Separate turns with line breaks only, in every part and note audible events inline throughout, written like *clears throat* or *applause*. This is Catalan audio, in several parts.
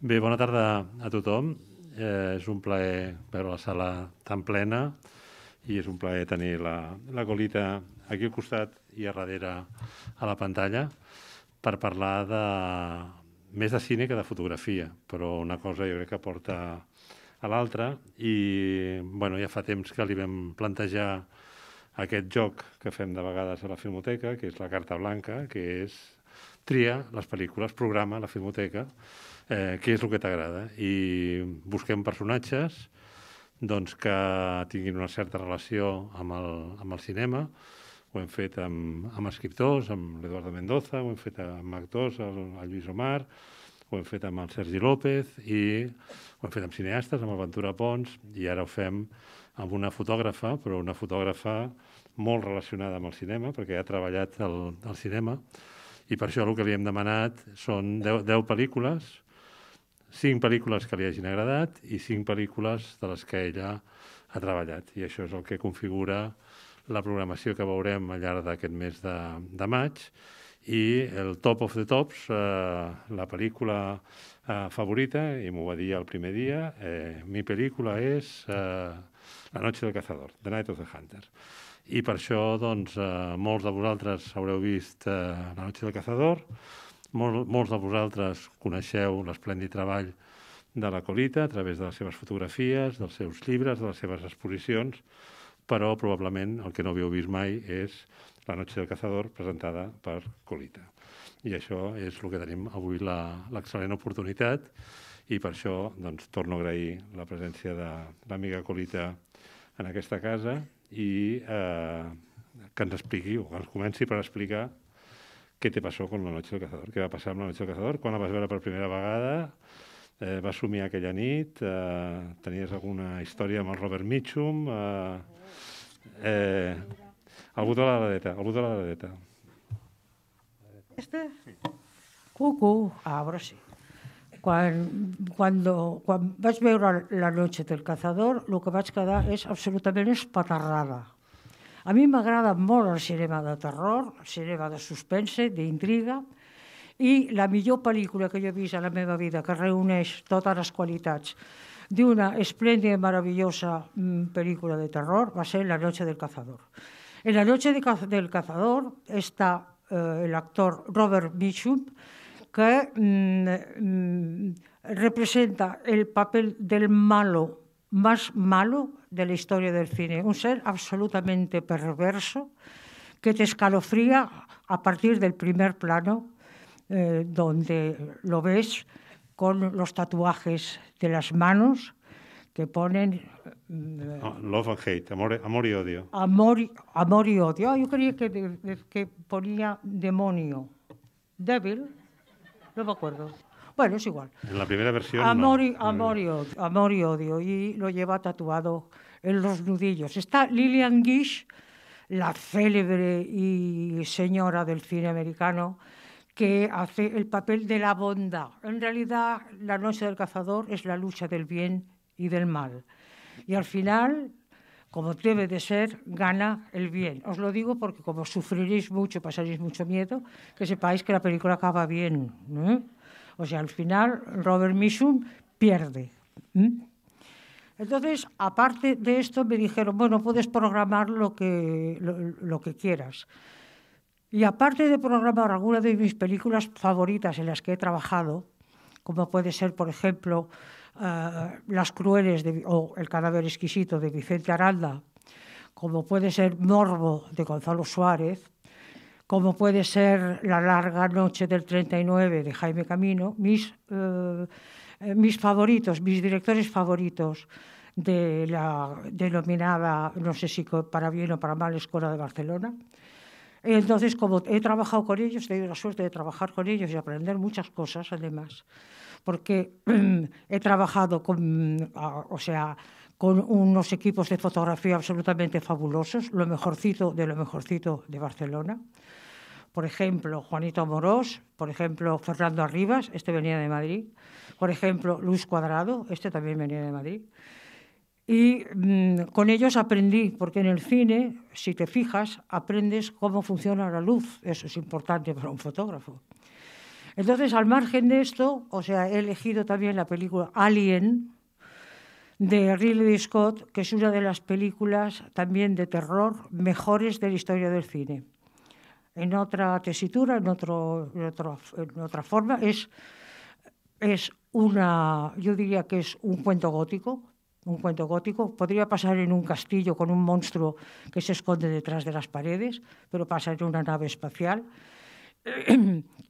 Bé, bona tarda a tothom. Eh, és un plaer veure la sala tan plena i és un plaer tenir la, la Colita aquí al costat i a darrere a la pantalla per parlar de, més de cine que de fotografia, però una cosa jo crec que porta a l'altra i bueno, ja fa temps que li vam plantejar aquest joc que fem de vegades a la Filmoteca, que és la Carta Blanca, que és tria les pel·lícules, programa la Filmoteca, eh, què és el que t'agrada. I busquem personatges doncs, que tinguin una certa relació amb el, amb el cinema. Ho hem fet amb, amb escriptors, amb l'Eduardo Mendoza, ho hem fet amb actors, el, el Lluís Omar, ho hem fet amb el Sergi López i ho hem fet amb cineastes, amb el Ventura Pons, i ara ho fem amb una fotògrafa, però una fotògrafa molt relacionada amb el cinema, perquè ha treballat al, cinema, i per això el que li hem demanat són 10, 10 pel·lícules cinc pel·lícules que li hagin agradat i cinc pel·lícules de les que ella ha treballat. I això és el que configura la programació que veurem al llarg d'aquest mes de, de maig i el Top of the Tops, eh, la pel·lícula eh, favorita, i m'ho va dir el primer dia, eh, mi pel·lícula és eh, La noche del cazador, The Night of the Hunter. I per això, doncs, eh, molts de vosaltres haureu vist eh, La noche del cazador, Mol, molts de vosaltres coneixeu l'esplèndid treball de la Colita a través de les seves fotografies, dels seus llibres, de les seves exposicions, però probablement el que no havíeu vist mai és La noche del cazador presentada per Colita. I això és el que tenim avui l'excel·lent oportunitat i per això doncs, torno a agrair la presència de l'amiga Colita en aquesta casa i eh, que ens expliqui o que ens comenci per explicar què te passó con la noche del cazador, què va passar amb la noche del cazador, quan la vas veure per primera vegada, eh, vas somiar aquella nit, eh, tenies alguna història amb el Robert Mitchum, eh, eh, algú de la dreta, algú de la dreta.
Este? Sí. Cucu, ahora sí. Quan, cuando, quan vaig veure La noche del cazador, el que vaig quedar és absolutament espaterrada. A mi m'agrada molt el cinema de terror, el cinema de suspense, d'intriga, i la millor pel·lícula que jo he vist a la meva vida, que reuneix totes les qualitats d'una esplèndida i meravellosa mm, pel·lícula de terror, va ser La noche del cazador. En La noche de, del cazador està eh, el actor Robert Mitchum, que mm, mm, representa el papel del malo más malo de la historia del cine, un ser absolutamente perverso que te escalofría a partir del primer plano eh, donde lo ves con los tatuajes de las manos que ponen...
Mm, love and hate, amor, amor y odio.
Amor, amor y odio. Ah, yo creía que, que ponía demonio. débil, no me acuerdo. Bueno, es igual.
En la primera versión. Amor,
y, odio, y lo lleva tatuado en los nudillos. Está Lillian Gish, la célebre y señora del cine americano, que hace el papel de la bondad. En realidad, La noche del cazador es la lucha del bien y del mal. Y al final, como debe de ser, gana el bien. Os lo digo porque como sufriréis mucho, pasaréis mucho miedo, que sepáis que la película acaba bien. ¿no? ¿eh? O sea, al final Robert Mishum pierde. Entonces, aparte de esto, me dijeron, bueno, puedes programar lo que, lo, que quieras. Y aparte de programar alguna de mis películas favoritas en las que he trabajado, como puede ser, por ejemplo, eh, Las Crueles o El Cadáver Exquisito de Vicente Aranda, como puede ser Morbo de Gonzalo Suárez, como puede ser La larga noche del 39 de Jaime Camino, mis, eh, eh, mis favoritos, mis directores favoritos de la denominada, no sé si para bien o para mal, Escuela de Barcelona. Entonces, como he trabajado con ellos, he tenido la suerte de trabajar con ellos y aprender muchas cosas, además, porque *clears throat* he trabajado con, o sea, con unos equipos de fotografía absolutamente fabulosos, lo mejorcito de lo mejorcito de Barcelona por ejemplo, Juanito Morós, por ejemplo, Fernando Arribas, este venía de Madrid, por ejemplo, Luis Cuadrado, este también venía de Madrid. Y mm, con ellos aprendí, porque en el cine, si te fijas, aprendes cómo funciona la luz. Eso es importante para un fotógrafo. Entonces, al margen de esto, o sea, he elegido también la película Alien de Ridley Scott, que es una de las películas también de terror mejores de la historia del cine en otra tesitura, en, otro, en, otra forma. Es, es una, yo diría que es un cuento gótico, un cuento gótico. Podría pasar en un castillo con un monstruo que se esconde detrás de las paredes, pero pasa en una nave espacial. *clears throat*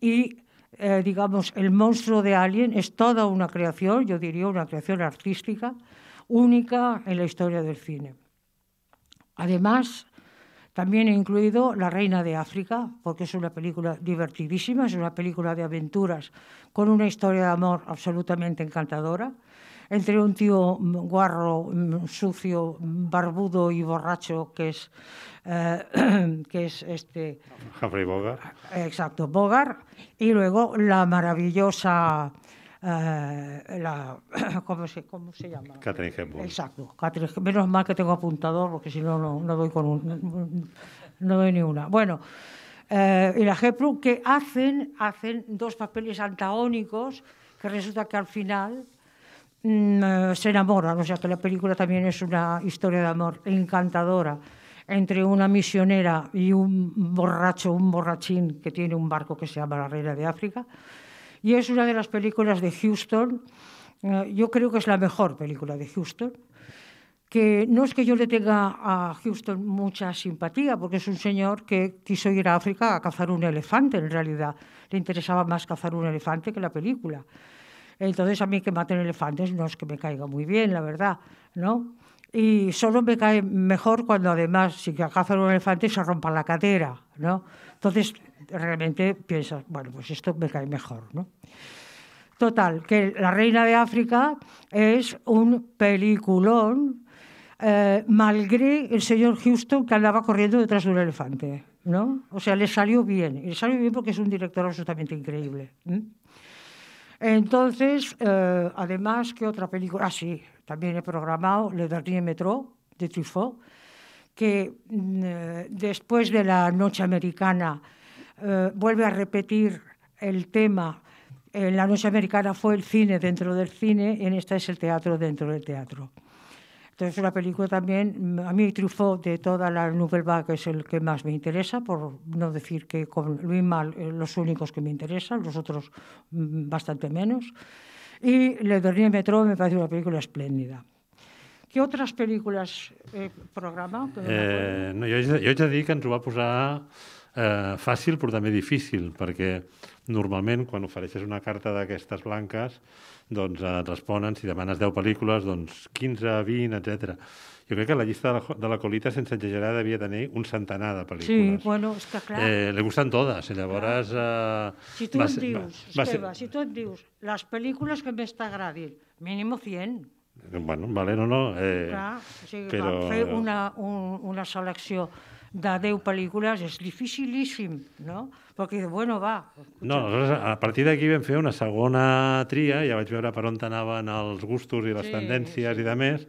y, eh, digamos, el monstruo de Alien es toda una creación, yo diría una creación artística, única en la historia del cine. Además, también he incluido La Reina de África, porque es una película divertidísima, es una película de aventuras con una historia de amor absolutamente encantadora entre un tío guarro, sucio, barbudo y borracho que es, eh, *clears throat* que es este... Humphrey Bogart. Exacto, Bogart. Y luego la maravillosa eh, la, *clears throat* ¿cómo, se, ¿cómo se llama?
Catherine Hepburn.
Exacto, menos mal que tengo apuntador porque si no, no doy con no doy ni una. Bueno, eh, y la Hepburn que hacen, hacen dos papeles antagónicos que resulta que al final mm, eh, se enamoran, o sea que la película también es una historia de amor encantadora entre una misionera y un borracho, un borrachín que tiene un barco que se llama la Reina de África y es una de las películas de Houston, eh, yo creo que es la mejor película de Houston, que no es que yo le tenga a Houston mucha simpatía, porque es un señor que quiso ir a África a cazar un elefante, en realidad. Le interesaba más cazar un elefante que la película. Entonces a mí que maten elefantes no es que me caiga muy bien, la verdad, ¿no? Y solo me cae mejor cuando además, si cazan un elefante, se rompa la cadera, ¿no? Entonces realmente piensas, bueno, pues esto me cae mejor, ¿no? Total, que La Reina de África es un peliculón, eh, malgré el señor Houston que andaba corriendo detrás de un elefante, ¿no? O sea, le salió bien, Y le salió bien porque es un director absolutamente increíble. Entonces, eh, además, que otra película? Ah, sí, también he programado Le Dernier Metro, de Truffaut, que mm, eh, después de la noche americana eh, vuelve a repetir el tema. En eh, la noche americana fue el cine dentro del cine, en esta es el teatro dentro del teatro. Entonces, la película también, mm, a mí triunfó de toda la Nouvelle Vague, es el que más me interesa, por no decir que con Luis Mal eh, los únicos que me interesan, los otros mm, bastante menos. Y Le Dernier Metro me parece una película espléndida. ¿Qué otras películas eh, programa? Yo eh,
no, yo yo que va posar eh, fàcil però també difícil, perquè normalment quan ofereixes una carta d'aquestes blanques doncs eh, et responen, si demanes 10 pel·lícules, doncs 15, 20, etc. Jo crec que la llista de la, de la colita, sense exagerar, devia tenir un centenar de pel·lícules.
Sí, bueno, és que clar... Eh,
li gusten totes, i eh, llavors... Eh, si tu va, em dius, va, Esteve, va
ser... si tu em dius les pel·lícules que més t'agradin, mínim 100.
Bueno, vale, no, no. Eh, clar,
o sigui, però... fer una, un, una selecció de 10 pel·lícules és dificilíssim, no? Perquè, bueno, va...
No, aleshores, a partir d'aquí vam fer una segona tria, ja vaig veure per on anaven els gustos i les sí, tendències sí. i de més,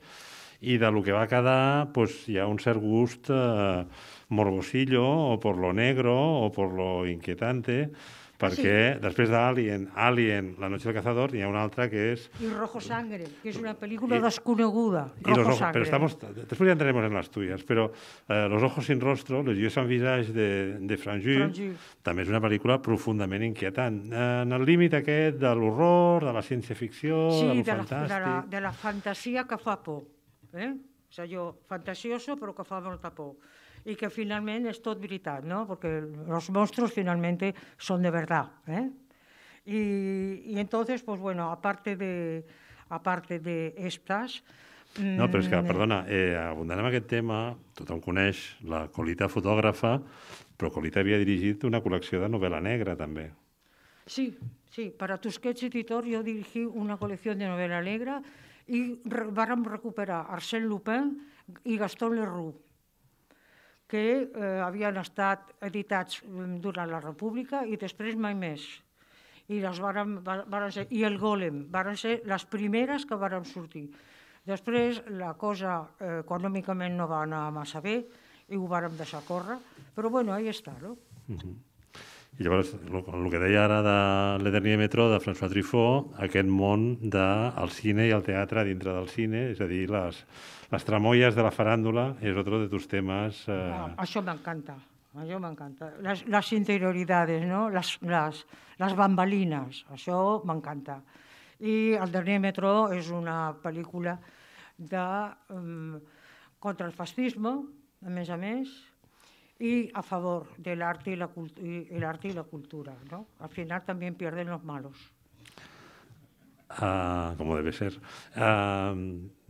i de lo que va quedar pues, hi ha un cert gust eh, morbosillo o por lo negro o por lo inquietante, perquè sí. després d'Alien, Alien, La noche del cazador, n'hi ha una altra que és...
I Rojo Sangre, que és una pel·lícula I, desconeguda. Rojo Sangre. Pero estamos,
Després ja entrarem en las tuyas, pero eh, Los ojos sin rostro, Los yeux sans visage de, de Franju, també és una pel·lícula profundament inquietant. En el límit aquest de l'horror, de la ciència-ficció, sí, de lo de fantàstic... Sí, de, la,
de la fantasia que fa por. Eh? És allò fantasioso però que fa molta por y que finalment és tot veritat, no? Porque los monstruos finalmente son de verdad, ¿eh? Y, y entonces, pues bueno, aparte de, aparte de estas, no, però és que, mm, perdona,
eh, abundant en aquest tema, tothom coneix la Colita fotògrafa, però Colita havia dirigit una col·lecció de novel·la negra, també.
Sí, sí, para Tusquets Editor jo dirigí una col·lecció de novel·la negra i vàrem recuperar Arsène Lupin i Gaston Leroux que eh, havien estat editats mm, durant la República i després mai més. I, les varen, varen ser, i el Golem varen ser les primeres que varen sortir. Després la cosa eh, econòmicament no va anar massa bé i ho vàrem deixar córrer, però bueno, ahí està, no?
Uh mhm. -huh. I llavors, el que deia ara de l'Eternia Metro, de François Truffaut, aquest món del de el cine i el teatre dintre del cine, és a dir, les, les tramoies de la faràndula és otro de tus temes... Eh... No,
això m'encanta, això m'encanta. Les, les interioridades, no? les, les, les bambalines, això m'encanta. I el Eternia Metro és una pel·lícula de, um, contra el fascisme, a més a més, y a favor del arte y, la y el arte y la cultura. ¿no? Al final también pierden los malos.
Uh, com ho deve ser. Uh,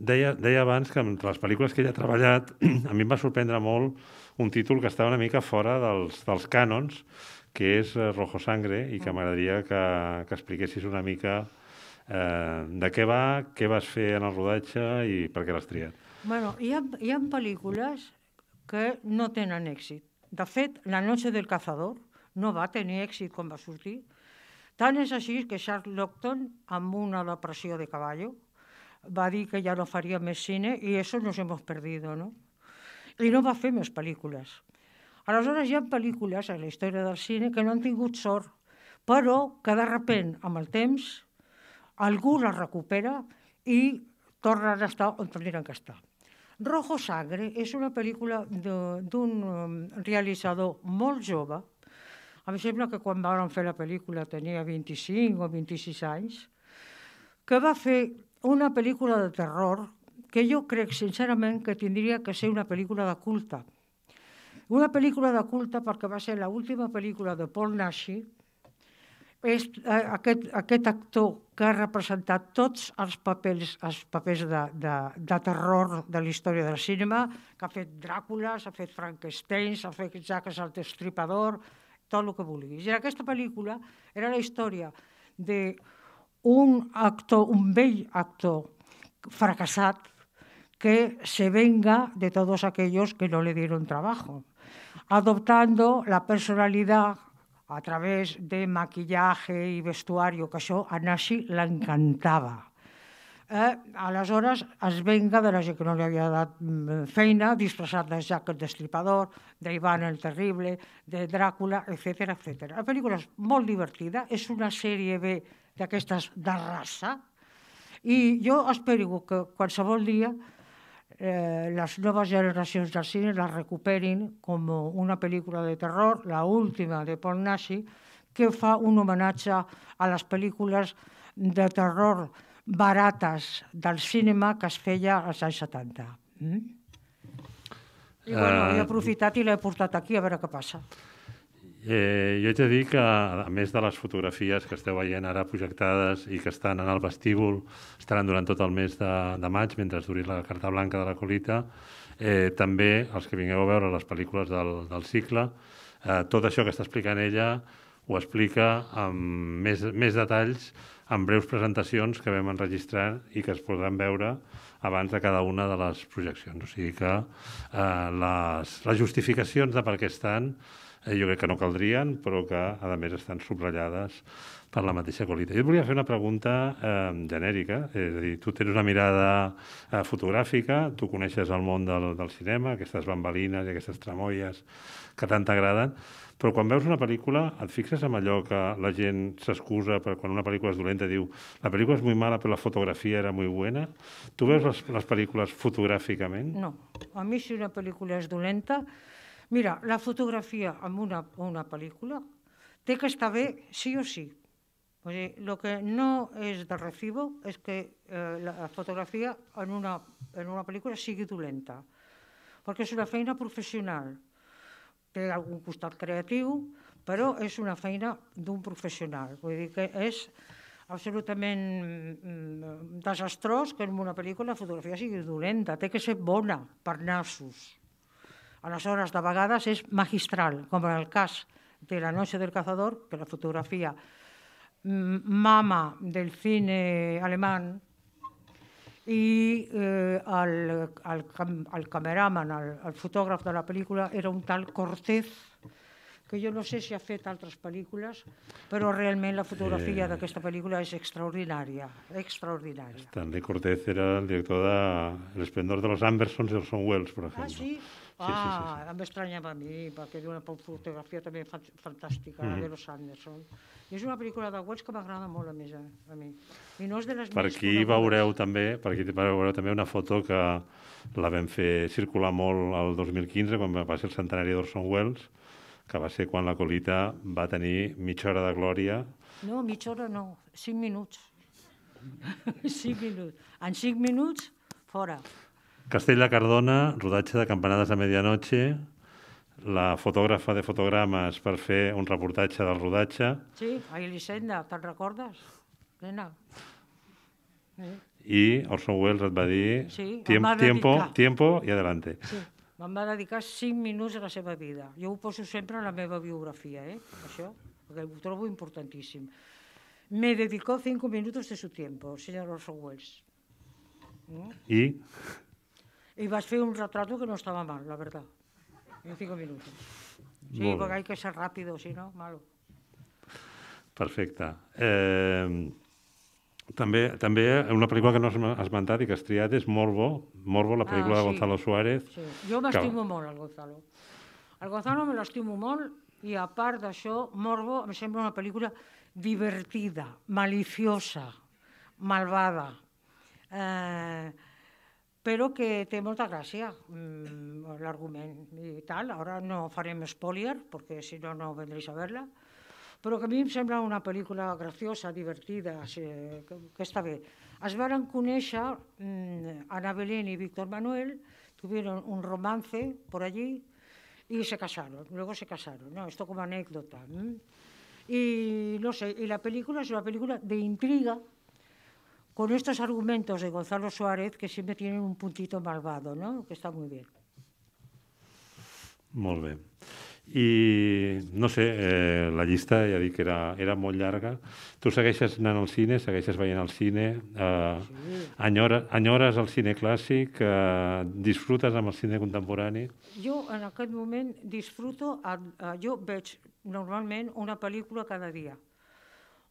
deia, deia abans que entre les pel·lícules que ella ha treballat, *clears throat* a mi em va sorprendre molt un títol que estava una mica fora dels, dels cànons, que és eh, Rojo Sangre, i que m'agradaria que, que expliquessis una mica eh, de què va, què vas fer en el rodatge i per què l'has triat.
Bueno, hi ha, hi ha pel·lícules que no tenen èxit. De fet, La noche del cazador no va tenir èxit quan va sortir. Tant és així que Charles Lockton, amb una depressió de cavallo, va dir que ja no faria més cine i això nos hemos perdido, no? I no va fer més pel·lícules. Aleshores, hi ha pel·lícules a la història del cine que no han tingut sort, però que de repent, amb el temps, algú les recupera i tornen a estar on tindran que estar. Rojo Sangre és una pel·lícula d'un um, realitzador molt jove. A mi sembla que quan van fer la pel·lícula tenia 25 o 26 anys, que va fer una pel·lícula de terror que jo crec sincerament que tindria que ser una pel·lícula de culte. Una pel·lícula de culte perquè va ser l'última pel·lícula de Paul Nashi, és eh, aquest, aquest actor que ha representat tots els papers, els papers de, de, de terror de la història del cinema, que ha fet Dràcula, s'ha fet Frankenstein, s'ha fet Jacques el Destripador, tot el que vulguis. I en aquesta pel·lícula era la història d'un actor, un vell actor fracassat que se venga de todos aquellos que no le dieron trabajo, adoptando la personalidad a través de maquillatge i vestuari, que això a Nashi l'encantava. Eh, aleshores es venga de la gent que no li havia dat mm, feina, disfressat de Jack el Destripador, d'Ivan el Terrible, de Dràcula, etc etc. La pel·lícula és molt divertida, és una sèrie B d'aquestes de raça, i jo espero que qualsevol dia eh, las nuevas generacions del cine la recuperin com una pel·lícula de terror, la última de Paul Nashi, que fa un homenatge a les pel·lícules de terror barates del cinema que es feia als anys 70. Mm? I bueno, uh... he aprofitat i l'he portat aquí a veure què passa.
Eh, jo he de dir que, a més de les fotografies que esteu veient ara projectades i que estan en el vestíbul, estaran durant tot el mes de, de maig, mentre es duri la carta blanca de la colita, eh, també els que vingueu a veure les pel·lícules del, del cicle, eh, tot això que està explicant ella ho explica amb més, més detalls amb breus presentacions que vam enregistrar i que es podran veure abans de cada una de les projeccions. O sigui que eh, les, les justificacions de per què estan eh, jo crec que no caldrien, però que, a més, estan subratllades per la mateixa qualitat. Jo et volia fer una pregunta eh, genèrica, és a dir, tu tens una mirada eh, fotogràfica, tu coneixes el món del, del cinema, aquestes bambalines i aquestes tramoies que tant t'agraden, però quan veus una pel·lícula et fixes en allò que la gent s'excusa per quan una pel·lícula és dolenta, diu la pel·lícula és molt mala però la fotografia era molt bona. Tu veus les, les pel·lícules fotogràficament? No.
A mi si una pel·lícula és dolenta Mira, la fotografia en una, una pel·lícula té que estar bé sí o sí. O sigui, el que no és de recibo és que eh, la fotografia en una, en una pel·lícula sigui dolenta, perquè és una feina professional. Té algun costat creatiu, però és una feina d'un professional. Vull dir que és absolutament mm, mm, desastrós que en una pel·lícula la fotografia sigui dolenta, té que ser bona per nassos. Aleshores, de vegades és magistral, com en el cas de La noche del cazador, que la fotografia mm, mama del cine alemán, i eh, el, el, el cameraman, el, el fotògraf de la pel·lícula, era un tal Cortés, que jo no sé si ha fet altres pel·lícules, però realment la fotografia eh... d'aquesta pel·lícula és extraordinària, extraordinària.
Stanley Cortés era el director de L'esplendor de los Ambersons i dels Son Wells, per ah, exemple. Ah,
sí? Ah, sí, sí, sí. Ah, m'estranyava a mi, perquè té una fotografia també fantàstica, mm -hmm. de Los Anderson. I és una pel·lícula de Wells que m'agrada molt a més a, mi. I no és de les per aquí
veureu també, per aquí veureu també una foto que la vam fer circular molt al 2015, quan va ser el centenari d'Orson Welles, que va ser quan la colita va tenir mitja hora de glòria.
No, mitja hora no, cinc minuts. *laughs* cinc minuts. En cinc minuts, fora.
Castell de Cardona, rodatge de Campanades a Medianoche, la fotògrafa de fotogrames per fer un reportatge del rodatge.
Sí, a Elisenda, te'n recordes? Nena. Eh.
I Orson Welles et va dir sí, Tiemp va tiempo, tiempo i adelante. Sí.
Me'n va dedicar 5 minuts de la seva vida. Jo ho poso sempre a la meva biografia, eh? això, perquè ho trobo importantíssim. Me dedicó 5 minutos de su tiempo, señor Orson Welles. Mm? I? i vas fer un retrato que no estava mal, la veritat. en 5 minuts. Sí, perquè hay que ser o si no, malo.
Perfecte. Eh, també, també una pel·lícula que no has esmentat i que has triat és Morbo, Morbo la pel·lícula ah, sí. de Gonzalo Suárez. Sí. Jo m'estimo que...
molt, el Gonzalo. El Gonzalo me l'estimo molt i, a part d'això, Morbo em sembla una pel·lícula divertida, maliciosa, malvada. Eh, pero que té molta gracia mm, el argumento y tal. Ahora no faremos spoiler, porque si no, no vendréis a verla. Pero que a mí me em sembra una película graciosa, divertida, sí, que, que està bé. Es mm, Ana Belén y Víctor Manuel, tuvieron un romance por allí y se casaron, luego se casaron, ¿no? Esto como anécdota. Mm. Y no sé, y la película es una película de intriga, con estos argumentos de Gonzalo Suárez que siempre tienen un puntito malvado, ¿no? que está muy
bien. Molt bé. I, no sé, eh, la llista ja dic que era, era molt llarga. Tu segueixes anant al cine, segueixes veient al cine, eh, sí. enyores, enyores el cine clàssic, eh, disfrutes amb el cine contemporani?
Jo, en aquest moment, disfruto... A, a, eh, jo veig normalment una pel·lícula cada dia.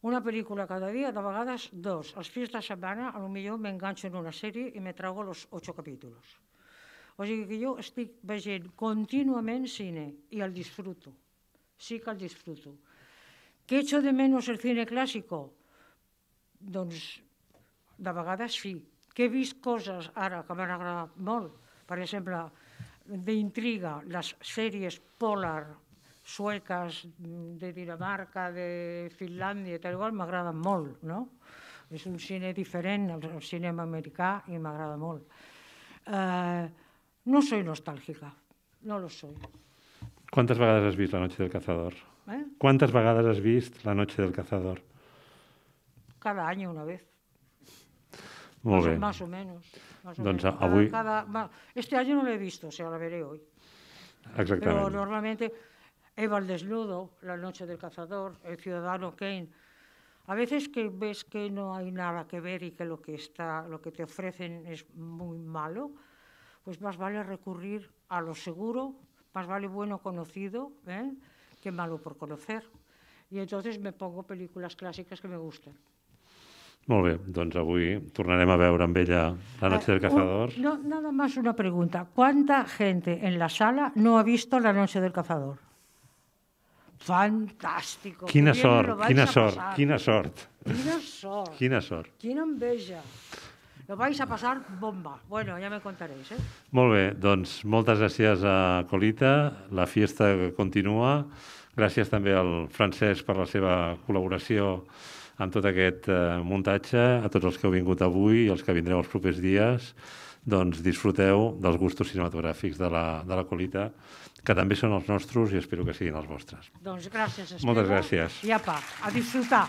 Una pel·lícula cada dia, de vegades dos. Els fins de setmana, a lo millor m'enganxo en una sèrie i me trago los ocho capítols. O sigui que jo estic veient contínuament cine i el disfruto. Sí que el disfruto. Que echo de menos el cine clàssic? Doncs de vegades sí. Que he vist coses ara que m'han agradat molt. Per exemple, d'intriga, les sèries Polar, sueques, de Dinamarca, de Finlàndia, tal igual, m'agraden molt, no? És un cine diferent al, cinema americà i m'agrada molt. Eh, no soy nostàlgica, no lo soy.
Quantes vegades has vist La noche del cazador? Eh? Quantes vegades has vist La noche del cazador?
Cada any una vez. Molt bé. Más o menos. Más o doncs menos. avui... Cada, cada... Este año no l'he vist, o sea, la veré hoy. Exactament. Però normalmente Eva el desnudo, La noche del cazador, El ciudadano Kane. A veces que ves que no hay nada que ver y que lo que, está, lo que te ofrecen es muy malo, pues más vale recurrir a lo seguro, más vale bueno conocido ¿eh? que malo por conocer. y entonces me pongo películas clásicas que me gusten.
Muy bien, doncs avui tornarem a veure La noche del eh, cazador.
no, nada más una pregunta. ¿Cuánta gente en la sala no ha visto La noche del cazador? Fantàstico. Quina sort, quina sort, quina sort. Quina sort. Quina sort. Quina enveja. Lo vais a passar bomba. Bueno, ja me contaréis, eh?
Molt bé, doncs moltes gràcies a Colita. La fiesta continua. Gràcies també al Francesc per la seva col·laboració amb tot aquest eh, muntatge, a tots els que heu vingut avui i els que vindreu els propers dies doncs disfruteu dels gustos cinematogràfics de la, de la Colita, que també són els nostres i espero que siguin els vostres.
Doncs gràcies, Esteve. Moltes gràcies. I apa, a disfrutar.